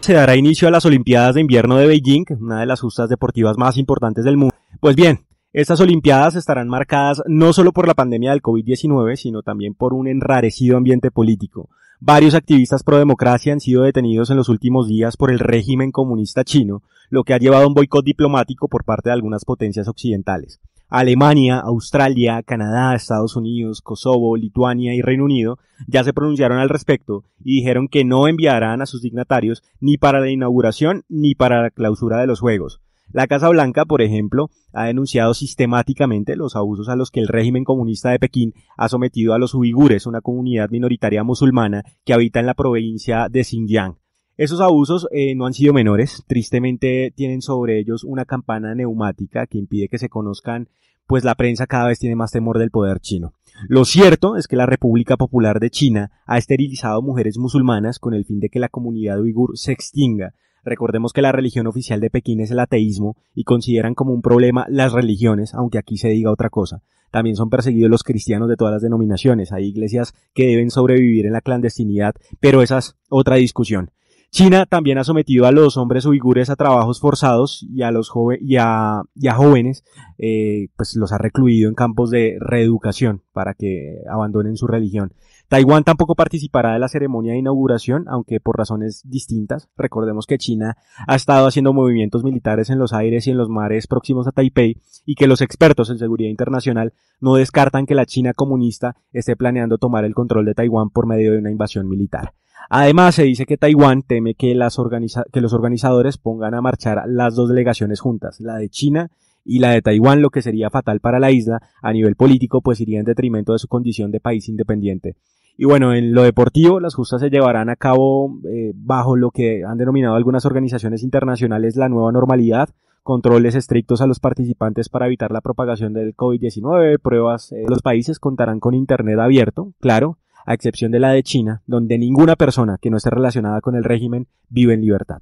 se dará inicio a las Olimpiadas de Invierno de Beijing, una de las justas deportivas más importantes del mundo. Pues bien, estas Olimpiadas estarán marcadas no solo por la pandemia del COVID-19, sino también por un enrarecido ambiente político. Varios activistas pro democracia han sido detenidos en los últimos días por el régimen comunista chino, lo que ha llevado a un boicot diplomático por parte de algunas potencias occidentales. Alemania, Australia, Canadá, Estados Unidos, Kosovo, Lituania y Reino Unido ya se pronunciaron al respecto y dijeron que no enviarán a sus dignatarios ni para la inauguración ni para la clausura de los Juegos. La Casa Blanca, por ejemplo, ha denunciado sistemáticamente los abusos a los que el régimen comunista de Pekín ha sometido a los uigures, una comunidad minoritaria musulmana que habita en la provincia de Xinjiang. Esos abusos eh, no han sido menores, tristemente tienen sobre ellos una campana neumática que impide que se conozcan, pues la prensa cada vez tiene más temor del poder chino. Lo cierto es que la República Popular de China ha esterilizado mujeres musulmanas con el fin de que la comunidad uigur se extinga. Recordemos que la religión oficial de Pekín es el ateísmo y consideran como un problema las religiones, aunque aquí se diga otra cosa. También son perseguidos los cristianos de todas las denominaciones. Hay iglesias que deben sobrevivir en la clandestinidad, pero esa es otra discusión. China también ha sometido a los hombres uigures a trabajos forzados y a los y jóvenes, eh, pues los ha recluido en campos de reeducación para que abandonen su religión. Taiwán tampoco participará de la ceremonia de inauguración, aunque por razones distintas. Recordemos que China ha estado haciendo movimientos militares en los aires y en los mares próximos a Taipei y que los expertos en seguridad internacional no descartan que la China comunista esté planeando tomar el control de Taiwán por medio de una invasión militar. Además, se dice que Taiwán teme que, las que los organizadores pongan a marchar las dos delegaciones juntas, la de China y la de Taiwán, lo que sería fatal para la isla a nivel político, pues iría en detrimento de su condición de país independiente. Y bueno, en lo deportivo, las justas se llevarán a cabo eh, bajo lo que han denominado algunas organizaciones internacionales la nueva normalidad, controles estrictos a los participantes para evitar la propagación del COVID-19, pruebas, eh, los países contarán con Internet abierto, claro, a excepción de la de China, donde ninguna persona que no esté relacionada con el régimen vive en libertad.